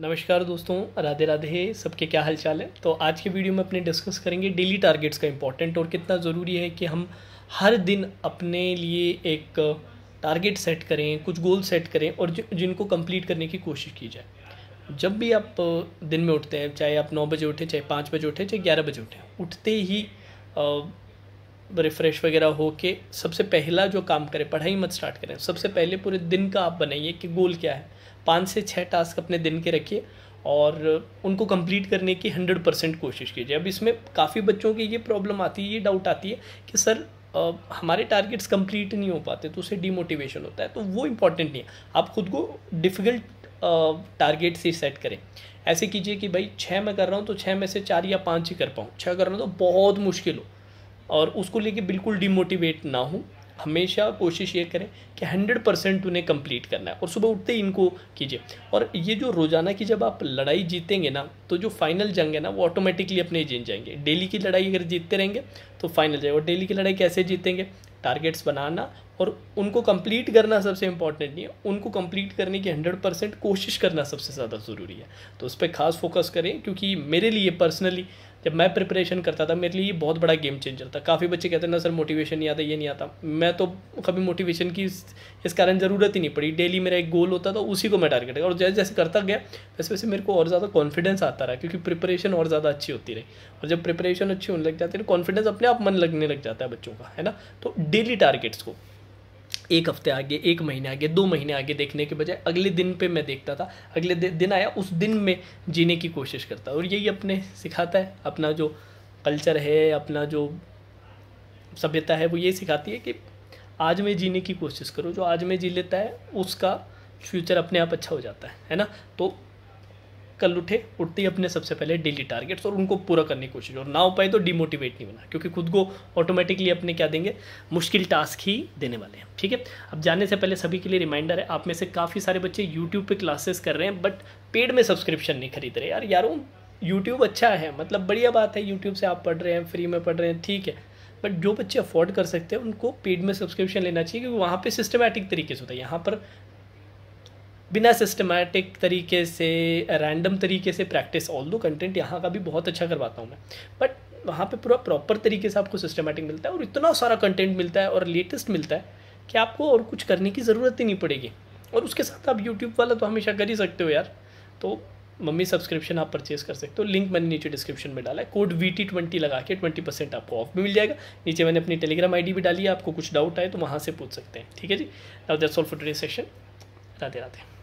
नमस्कार दोस्तों राधे राधे सबके क्या हाल चाल है तो आज के वीडियो में अपने डिस्कस करेंगे डेली टारगेट्स का इम्पोर्टेंट और कितना ज़रूरी है कि हम हर दिन अपने लिए एक टारगेट सेट करें कुछ गोल सेट करें और जिनको कंप्लीट करने की कोशिश की जाए जब भी आप दिन में उठते हैं चाहे आप नौ बजे उठें चाहे पाँच बजे उठें चाहे ग्यारह बजे उठें उठते ही रिफ़्रेश वगैरह हो के सबसे पहला जो काम करें पढ़ाई मत स्टार्ट करें सबसे पहले पूरे दिन का आप बनाइए कि गोल क्या है पाँच से छः टास्क अपने दिन के रखिए और उनको कंप्लीट करने की हंड्रेड परसेंट कोशिश कीजिए अब इसमें काफ़ी बच्चों की ये प्रॉब्लम आती है ये डाउट आती है कि सर आ, हमारे टारगेट्स कंप्लीट नहीं हो पाते तो उसे डीमोटिवेशन होता है तो वो इम्पॉर्टेंट नहीं है आप खुद को डिफ़िकल्ट टारगेट से सेट करें ऐसे कीजिए कि भाई छः में कर रहा हूँ तो छः में से चार या पाँच ही कर पाऊँ छः कर रहा हूँ तो बहुत मुश्किल हो और उसको लेके बिल्कुल डिमोटिवेट ना हो हमेशा कोशिश ये करें कि हंड्रेड परसेंट उन्हें कंप्लीट करना है और सुबह उठते ही इनको कीजिए और ये जो रोज़ाना की जब आप लड़ाई जीतेंगे ना तो जो फाइनल जंग है ना वो ऑटोमेटिकली अपने जीत जाएंगे डेली की लड़ाई अगर जीतते रहेंगे तो फाइनल जाएगा और डेली की लड़ाई कैसे जीतेंगे टारगेट्स बनाना और उनको कंप्लीट करना सबसे इम्पॉर्टेंट नहीं है उनको कंप्लीट करने की हंड्रेड परसेंट कोशिश करना सबसे ज़्यादा ज़रूरी है तो उस पर खास फोकस करें क्योंकि मेरे लिए पर्सनली जब मैं प्रिपरेशन करता था मेरे लिए ये बहुत बड़ा गेम चेंजर था काफ़ी बच्चे कहते हैं ना सर मोटिवेशन नहीं आता ये नहीं आता मैं तो कभी मोटिवेशन की इस, इस कारण ज़रूरत ही नहीं पड़ी डेली मेरा एक गोल होता था उसी को मैं टारगेट और जैसे जैसे करता गया वैसे वैसे मेरे को और ज़्यादा कॉन्फिडेंस आता रहा क्योंकि प्रिपरेशन और ज़्यादा अच्छी होती रही और जब प्रिपरेशन अच्छी होने लग जाती है तो कॉन्फिडेंस अपने आप मन लगने लग जाता है बच्चों का है ना तो डेली टारगेट्स को एक हफ्ते आगे एक महीने आगे दो महीने आगे देखने के बजाय अगले दिन पे मैं देखता था अगले दिन आया उस दिन में जीने की कोशिश करता और यही अपने सिखाता है अपना जो कल्चर है अपना जो सभ्यता है वो ये सिखाती है कि आज में जीने की कोशिश करो जो आज में जी लेता है उसका फ्यूचर अपने आप अच्छा हो जाता है है ना तो कल उठे उठते ही अपने सबसे पहले डेली टारगेट्स और उनको पूरा करने की कोशिश और ना हो पाए तो डिमोटिवेट नहीं होना क्योंकि खुद को ऑटोमेटिकली अपने क्या देंगे मुश्किल टास्क ही देने वाले हैं ठीक है अब जाने से पहले सभी के लिए रिमाइंडर है आप में से काफ़ी सारे बच्चे यूट्यूब पर क्लासेस कर रहे हैं बट पेड में सब्सक्रिप्शन नहीं खरीद रहे यार यारों यूट्यूब अच्छा है मतलब बढ़िया बात है यूट्यूब से आप पढ़ रहे हैं फ्री में पढ़ रहे हैं ठीक है बट जो बच्चे अफोर्ड कर सकते हैं उनको पेड में सब्सक्रिप्शन लेना चाहिए क्योंकि वहाँ पे सिस्टमैटिक तरीके से होता है यहाँ पर बिना सिस्टमेटिक तरीके से रैंडम तरीके से प्रैक्टिस ऑल दो कंटेंट यहाँ का भी बहुत अच्छा करवाता हूँ मैं बट वहाँ पे पूरा प्रॉपर तरीके से आपको सिस्टमेटिक मिलता है और इतना सारा कंटेंट मिलता है और लेटेस्ट मिलता है कि आपको और कुछ करने की ज़रूरत ही नहीं पड़ेगी और उसके साथ आप यूट्यूब वाला तो हमेशा कर ही सकते हो यार तो मम्मी सब्सक्रिप्शन आप परचेज कर सकते हो लिंक तो मैंने नीचे डिस्क्रिप्शन में डाला है कोड वी टी ट्वेंटी लगा के ट्वेंटी परसेंट आपको ऑफ भी मिल जाएगा नीचे मैंने अपनी टेलीग्राम डी भी डाली है आपको कुछ डाउट आए तो वहाँ से पूछ सकते हैं ठीक है जी now that's all for today session Radhe Radhe